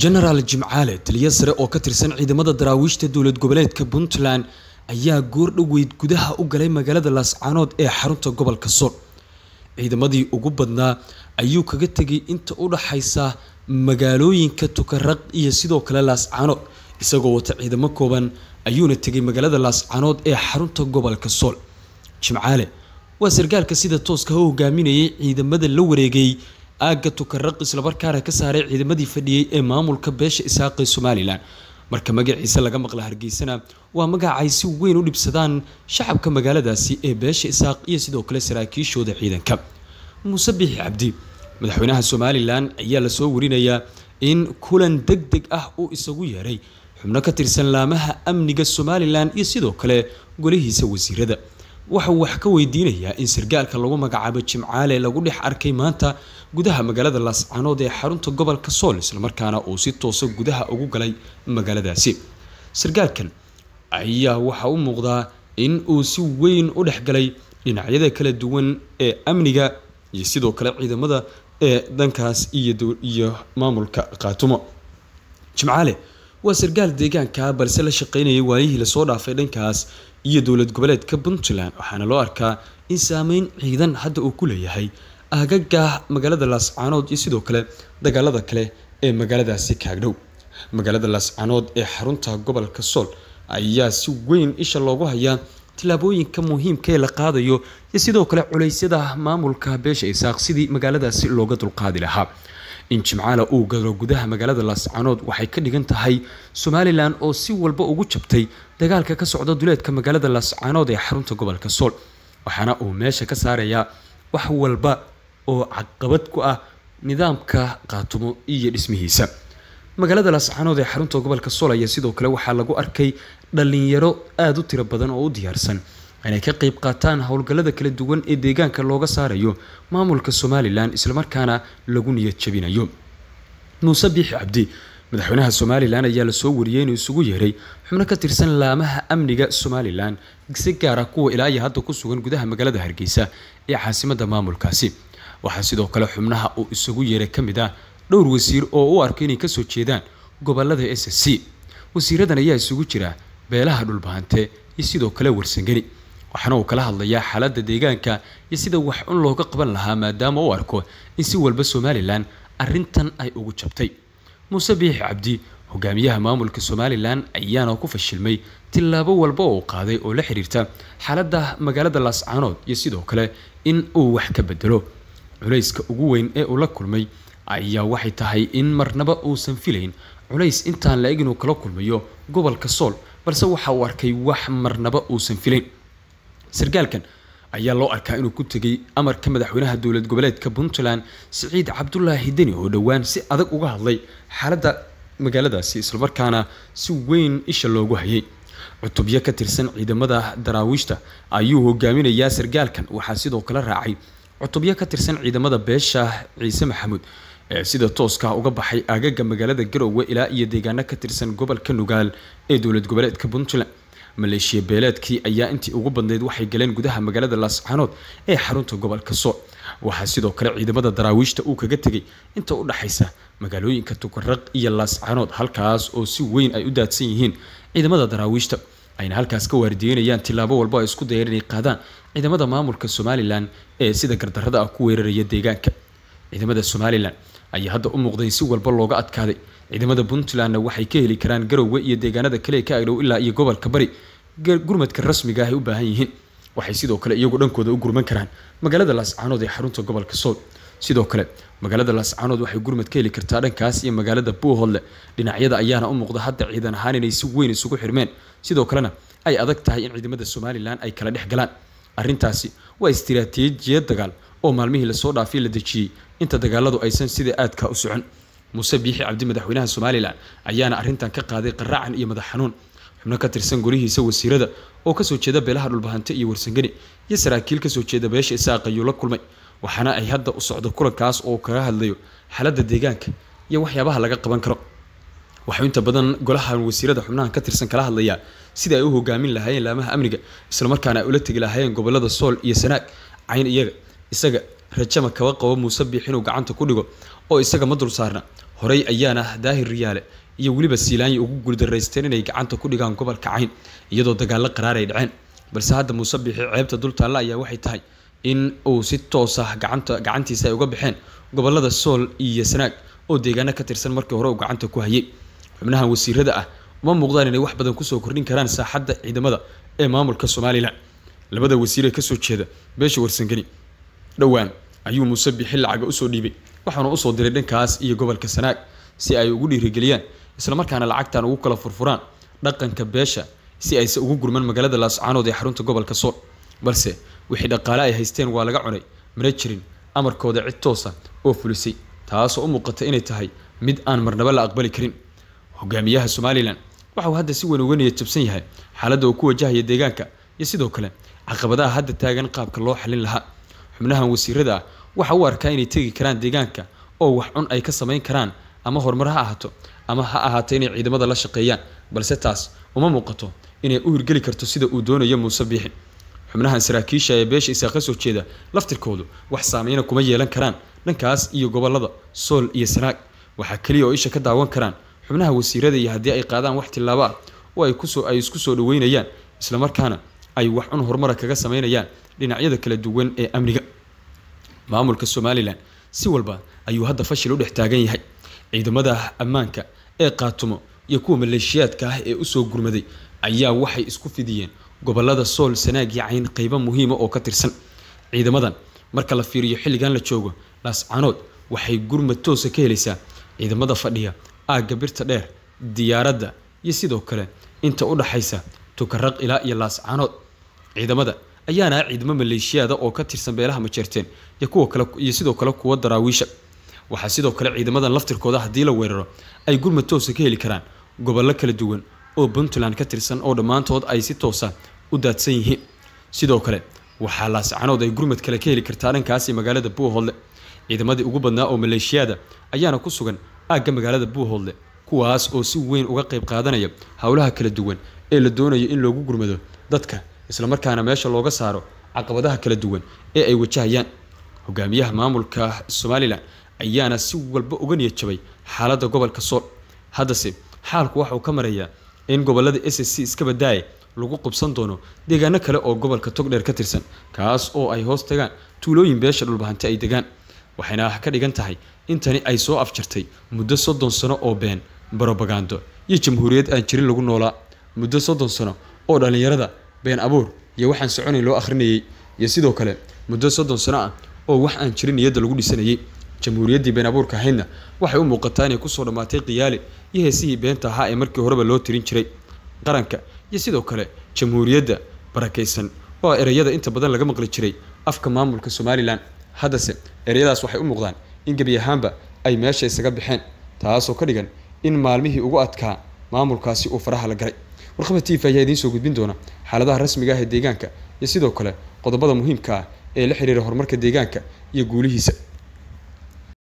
jenaraal jimcaale taliyo sare oo ka tirsan ciidamada daraawiishta dowlad goboleedka puntland ayaa goordhoweyd gudaha u galay magaalada laascaanood ee xarunta gobolka sool ciidamadii ugu badnaa ayuu kaga tegay inta u dhaxaysa magaalooyinka tukaraq iyo sidoo kale laascaanood isagoo wata ciidamo kooban ayuuna tegay magaalada laascaanood ee xarunta gobolka sool jimcaale waa sarkaalka sida tooska u hogaaminayay ciidamada la wareegay aagga tukaraq islamarkaana ka saaray ciidamadii fadhiyey ee maamulka beesha isaaqee somalilan marka magaciisa laga maqla hargeysana waa magaca ay si weyn u dhibsadaan shacabka magaaladaasi ee beesha isaaq iyo sidoo kale saraakiishooda ciidanka muuse biixi cabdi madaxweynaha somalilan ayaa lasoo warinayaa in kulan deg deg ah uu isagu yeeray xubno ka tirsan laamaha amniga somalilan iyo sidoo kale golihiisa wasiirada wuxuu wax ka weydiinayaa in sargaalka lagu magacaabo jimcaale lagu dhex arkay maanta gudaha magaalada laascanood ee xarunta gobolka sool islamarkaana uu si toosa ah gudaha ugu galay magaaladaasi sargaalkan ayaa waxaa u muuqdaa in uu si weyn u dhexgalay dhinacyada kala duwan ee amniga iyo sidoo kale ciidamada ee dankaas iyo maamulka khaatumo jimcaale waa sargaal deegaanka balse la shaqaynaya waayihii lasoo dhaafay dhankaas iyo dowlad goboleedka puntland waxaana loo arkaa in saameyn ciidan hadda uu ku leeyahay agaga magaalada laascaanood iyo sidoo kale dagaalada kale ee magaaladaasi kaagdhow magaalada laascaanood ee xarunta gobolka sool ayaa si weyn isha loogu hayaa tillaabooyinka muhiimka ee la qaadayo iyo sidoo kale culaysyada maamulka beesha isaaq sidii magaaladaasi looga dulqaadi lahaa in jimcaala uu galo gudaha magaalada laascanood waxay ka dhigan tahay somalilan oo si walba ugu jabtay dagaalka ka socda duleedka magaalada laascaanood ee xarunta gobolka sool waxaana uu meesha ka saarayaa wax walba oo caqabad ku ah nidaamka qaatumo iyo dhismihiisa magaalada laascaanood ee xarunta gobolka sool ayaa sidoo kale waxaa lagu arkay dhalinyaro aada u tiro badan oo u diyaarsan inay ka qayb qaataan howlgallada kala duwan ee deegaanka looga saarayo maamulka somalilan islamarkaana lagu niyad jabinayo nuuse biixi cabdi madaxweynaha somalilan ayaa lasoo wariyey inuu isugu yeeray xubno ka tirsan laamaha amniga somalilan si gaara ah kuwa ilaa iyo hadda ku sugan gudaha magaalada hargeysa ee caasimadda maamulkaasi waxaa sidoo kale xubnaha uu isugu yeeray ka mid ah dhowr wasiir oo u arkay inay kasoo jeedaan gobolada s c wasiiradan ayaa isugu jira beelaha dhulbahante iyo sidoo kale warsangeni waxaana uu kala hadlayaa xaaladda deegaanka iyo sida wax un looga qaban lahaa maadaama uu arko in si walba somalilan arrintan ay ugu jabtay muuse biix cabdi hogaamiyaha maamulka somalilan ayaana ku fashilmay tillaabo walba oo qaaday oo la xiriirta xaaladda magaalada laascaanood iyo sidoo kale in uu wax ka bedelo culayska ugu weyn ee uu la kulmay ayaa waxay tahay in marnaba uusan filayn culays intaan la-eg inuu kala kulmayo gobolka sool balse waxa uu arkay wax marnaba uusan filayn sarkaalkan ayaa loo arkaa inuu ku tegay amarka madaxweynaha dowlad goboleedka puntland siciid cabdulaahi deni oo dhowaan si adag uga hadlay xaaladda magaaladaasi islamarkaana si weyn isha loogu hayay cutubyo ka tirsan ciidamada daraawiishta ayuu hogaaminayaa sarkaalkan waxaa sidoo kale raacay cutubyo ka tirsan ciidamada beesha ciise maxamuud ee sida tooska uga baxay aagaga magaalada garowe ilaa iyo deegaano ka tirsan gobolka nugaal ee dowlad goboleedka puntland maleeshiya beeleedkii ayaa intii ugu badnayd waxay galeen gudaha magaalada laascaanood ee xarunta gobolka soo waxaa sidoo kale ciidamada daraawiishta uu kaga tegay inta u dhaxaysa magaalooyinka tukaraq iyo laascaanood halkaas oo si weyn ay u daadsan yihiin ciidamada daraawiishta ayna halkaas ka waardiyeynayaan tillaabo walba ay isku dayeen inay qaadaan ciidamada maamulka somalilan ee sida gardarada ah ku weeraraya deegaanka ciidamada somalilan ayaa hadda u muuqday si walba looga adkaaday ciidamada puntlandna waxay ka heli karaan garowga iyo deegaanada kale ka agdhow ilaa iyo gobolka bari gurmadka rasmiga ahay u baahan yihiin waxay sidoo kale iyagu dhankooda u gurman karaan magaalada laascaanood ee xarunta gobolka sool sidoo kale magaalada laascaanood waxay gurmad ka heli kartaa dhankaas iyo magaalada buuhoodle dhinacyada ayaana u muuqda hadda ciidan ahaan inay si weyn isugu xirmeen sidoo kalena ay adag tahay in ciidamada somalilan ay kala dhex galaan arrintaasi waa istiraatiijiyad dagaal oo maalmihii lasoo dhaafay la dejiyey inta dagaaladu aysan sida aadka u socon muuse biixi cabdi madaxweynaha somalilan ayaana arrintan ka qaaday qaraacan iyo madax xanuun xubno ka tirsan golihiisa wasiirada oo kasoo jeeda beelaha dhulbahante iyo warsangeni iyo saraakiil kasoo jeeda beesha isaaqa ayuu la kulmay waxaana ay hadda u socdo kulankaas oo kaga hadlayo xaaladda deegaanka iyo waxyaabaha laga qaban karo waxuu inta badan golahan wasiirada xubnahan ka tirsan kala hadlayaa sida ay u hogaamin lahaayeen laamaha amniga islamarkaana ay ula tegi lahaayeen gobolada sool iyo sanaag cayn iyaga isaga rajama kaba qabo muuse biix inuu gacanta ku dhigo oo isaga ma dul saarna horey ayaana ah daahir riyaale iyo weliba siilaanyi ugu guuldaraysteen inay gacanta ku dhigaan gobolka cayn iyadoo dagaallo qaraar ay dhaceen balse hadda muuse biixi ceebta dultaalla ayaa waxay tahay in uu si toos ah gacanta gacantiisa ay uga baxeen gobollada sool iyo sanaag oo deegaano ka tirsan markii hore uu gacanta ku hayay xubnahan wasiirada ah uma muuqdaan inay wax badan kusoo kordhin karaan saaxadda ciidamada ee maamulka somalilan labada wasiir ee kasoo jeeda beesha warsangani dhowaan ayuu muuse bixi lacaga usoo dhiibay waxaana usoo diray dhankaas iyo gobolka sanaag si ay ugu dhiirigeliyaan islamarkaana lacagtan ugu kala furfuraan dhaqanka beesha si ayse ugu gurmaan magaalada laascaanood ee xarunta gobolka sool balse wixii dhaqaale ay haysteen waa laga cunay mana jirin amarkooda cid toosa oo fulisay taasoo u muuqata inay tahay mid aan marnaba la aqbali karin hogaamiyaha somalilan waxa uu hadda si weyn uga niyadjabsan yahay xaaladda uu ku wajahaya deegaanka iyo sidoo kale caqabadaha hadda taagan qaabka loo xalin lahaa xubnahan wasiirada ah waxa uu arkaa inay tegi karaan deegaanka oo wax cun ay ka samayn karaan ama horumar ha ahaato ama ha ahaato inay ciidamada la shaqeeyaan balse taas uma muuqato inay u hirgeli karto sida uu doonayo muuse biixin xubnahan saraakiisha ee beesha isaaq ka soo jeeda laftirkoodu wax saameyna kuma yeelan karaan dhankaas iyo gobollada sool iyo sanaag waxaa keliya oo isha ka daawan karaan xubnaha wasiirada iyo haddii ay qaadaan wax tillaabo ah oo ay kusoo ay isku soo dhaweynayaan markaana ay wax cun horumara kaga samaynayaan dhinacyada kala duwan ee amniga maamulka somalilan si walba ayuu hadda fashil u dhex taagan yahay ciidamada ammaanka ee qaatumo iyo kuwa maleeshiyaadka ah ee usoo gurmaday ayaa waxay isku fidiyeen gobollada sool sanaag iyo cayn qeybo muhiima ah oo ka tirsan ciidamadan marka la fiiriyo xilligan la joogo laascanood waxay gurmad toosa ka helaysaa ciidamada fadhiya aagga birta dheer diyaaradda iyo sidoo kale inta u dhaxaysa tukaraq ilaa iyo laascanood ciidamada ayaana ah ciidamo maleeshiyaada oo ka tirsan beelaha majeerteen iyo sidoo kale kuwa daraawiisha waxaa sidoo kale ciidamadan laftirkooda haddii la weeraro ay gurmad toosa ka heli karaan gobollo kala duwan oo puntland ka tirsan oo dhammaantood ay si toosa u daadsan yihiin sidoo kale waxaa laascanood ay gurmad kale ka heli kartaa dhankaasi magaalada buuhoodle ciidamadii ugu badnaa oo maleeshiyaada ayaana ku sugan aagga magaalada buuhoodle kuwaas oo si weyn uga qayb qaadanaya howlaha kala duwan ee la doonayo in loogu gurmado dadka isla markaana meesha looga saaro caqabadaha kala duwan ee ay wajahayaan hogaamiyaha maamulka somalilan ayaana si walba uga niyajabay xaaladda gobolka sool haddase xaalku waxauu ka marayaa in gobollada s c iska badaaye lagu qubsan doono deegaano kale oo gobolka togdheer ka tirsan kaas oo ay hoos tagaan tuulooyin beesha dhulbahanti ay degaan waxayna ka dhigan tahay intani ay soo afjartay muddo soddon sano oo been barobagando iyo jamhuuriyad aan jirin lagu noolaa muddo soddon sano oo dhallinyarada been abuur iyo waxaan soconayn loo akhrinayey iyo sidoo kale muddo soddon sano ah oo wax aan jirin niyadda lagu dhisanayey jamhuuriyaddii been abuurka ahaydna waxay u muuqataa inay kusoo dhammaatay qiyaali iyo heesihii beenta ahaa ee markii horeba loo tirin jiray qaranka iyo sidoo kale jamhuuriyadda barakaysan oo ereyada inta badan laga maqli jiray afka maamulka somalilan haddase ereyadaas waxay u muuqdaan in gebi ahaanba ay meesha isaga baxeen taasoo ka dhigan in maalmihii ugu adkaa maamulkaasi uu faraha la galay warqabta tv ayaa idiin soo gudbin doona xaaladaha rasmiga ah ee deegaanka iyo sidoo kale qodobada muhiimka ah ee la xiriira horumarka deegaanka iyo guulihiisa